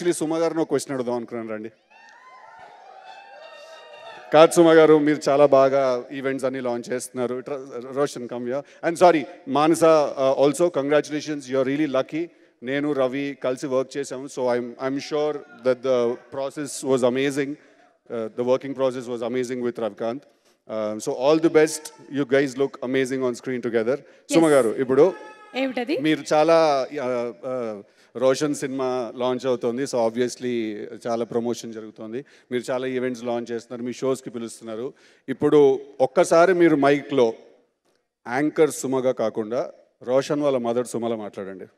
actually Suma గారిని ఒక question అడుగుదాం అనుకున్నాను రండి కాదు సుమ గారు మీరు చాలా బాగా ఈవెంట్స్ అన్ని లాంచ్ చేస్తున్నారు రోషన్ కమ్య and sorry Manasa also congratulations you are really lucky నేను రవి కలిసి వర్క్ చేశాము so I'm I'm sure that the process was amazing the working process was amazing with Ravikanth so all the best you guys look amazing on screen together Suma garu ఇప్పుడు మీరు చాలా uh, uh, Roshan cinema launch అవుతుంది so obviously చాలా promotion జరుగుతుంది మీరు చాలా events launch చేస్తున్నారు మీ షోస్కి పిలుస్తున్నారు ఇప్పుడు ఒక్కసారి మీరు మైక్లో యాంకర్ సుమగా కాకుండా రోషన్ వాళ్ళ మదర్ సుమలో మాట్లాడండి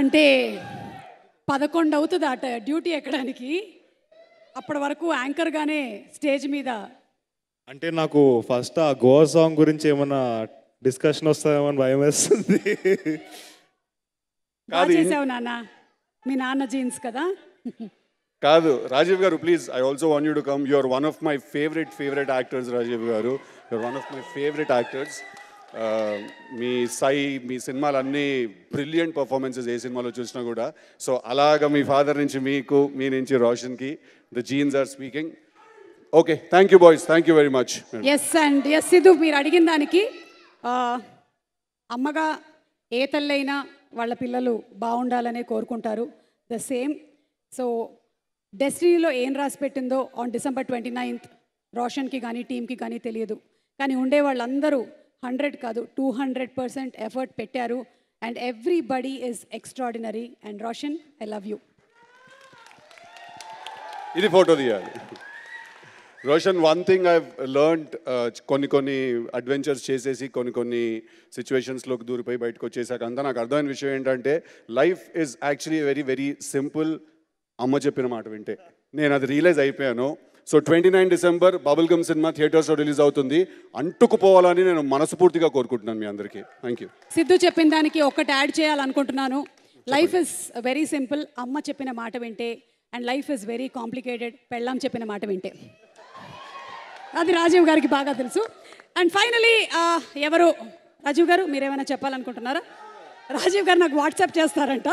అంటే పదకొండు అవుతుంది అట డ్యూటీ ఎక్కడానికి అప్పటి వరకు యాంకర్గానే స్టేజ్ మీద అంటే నాకు ఫస్ట్ ఆ గోవా సాంగ్ గురించి ఏమన్నా డిస్కషన్ వస్తుందేమో అని భయం వేస్తుంది కాదు చేసావు నాన్న మీ నాన్న జీన్స్ కదా కాదు Rajeev garu please I also want you to come you are one of my favourite favourite actors Rajeev garu you are one of my favourite actors మీ సై మీ సినిమాలు అన్నీ బ్రిలియంట్ పర్ఫార్మెన్సెస్ ఏ సినిమాలో చూసినా కూడా సో అలాగ మీ ఫాదర్ నుంచి మీకు మీ నుంచి రోషన్కి the genes are speaking okay thank you boys thank you very much yes and yes ఇది మీరు అడిగిన దానికి అమ్మగా ఏ తల్లైనా వాళ్ళ పిల్లలు బాగుండాలనే కోరుకుంటారు ద సేమ్ సో డెస్టినీలో ఏం రాసి పెట్టిందో ఆన్ డిసెంబర్ ట్వంటీ నైన్త్ రోషన్కి కానీ టీమ్కి కానీ తెలియదు కానీ ఉండే వాళ్ళందరూ హండ్రెడ్ కాదు టూ హండ్రెడ్ పర్సెంట్ ఎఫర్ట్ పెట్టారు and everybody is extraordinary and Roshan I love you ఇది ఫోటో తీయాలి Roshan one thing I learn కొన్ని కొన్ని అడ్వెంచర్స్ చేసేసి కొన్ని కొన్ని సిచ్యువేషన్స్లోకి దూరిపోయి బయటకు వచ్చేసాక అంతా నాకు అర్థమైన విషయం ఏంటంటే life is actually very very simple అమ్మ చెప్పిన మాట వింటే నేను అది రియలైజ్ అయిపోయాను so twenty nine December Bubblegum cinema థియేటర్స్లో రిలీజ్ అవుతుంది అంటుకుపోవాలని నేను మనస్ఫూర్తిగా కోరుకుంటున్నాను మీ అందరికీ థ్యాంక్ యూ సిద్ధు చెప్పిన దానికి ఒక్కటి యాడ్ చేయాలనుకుంటున్నాను లైఫ్ ఇస్ వెరీ సింపుల్ అమ్మ చెప్పిన మాట వింటే and life is very complicated పెళ్ళాం చెప్పిన మాట వింటే అది రాజీవ్ గారికి బాగా తెలుసు అండ్ ఫైనలీ ఎవరు రాజీవ్ గారు మీరేమైనా చెప్పాలనుకుంటున్నారా రాజీవ్ గారు నాకు వాట్సాప్ చేస్తారంట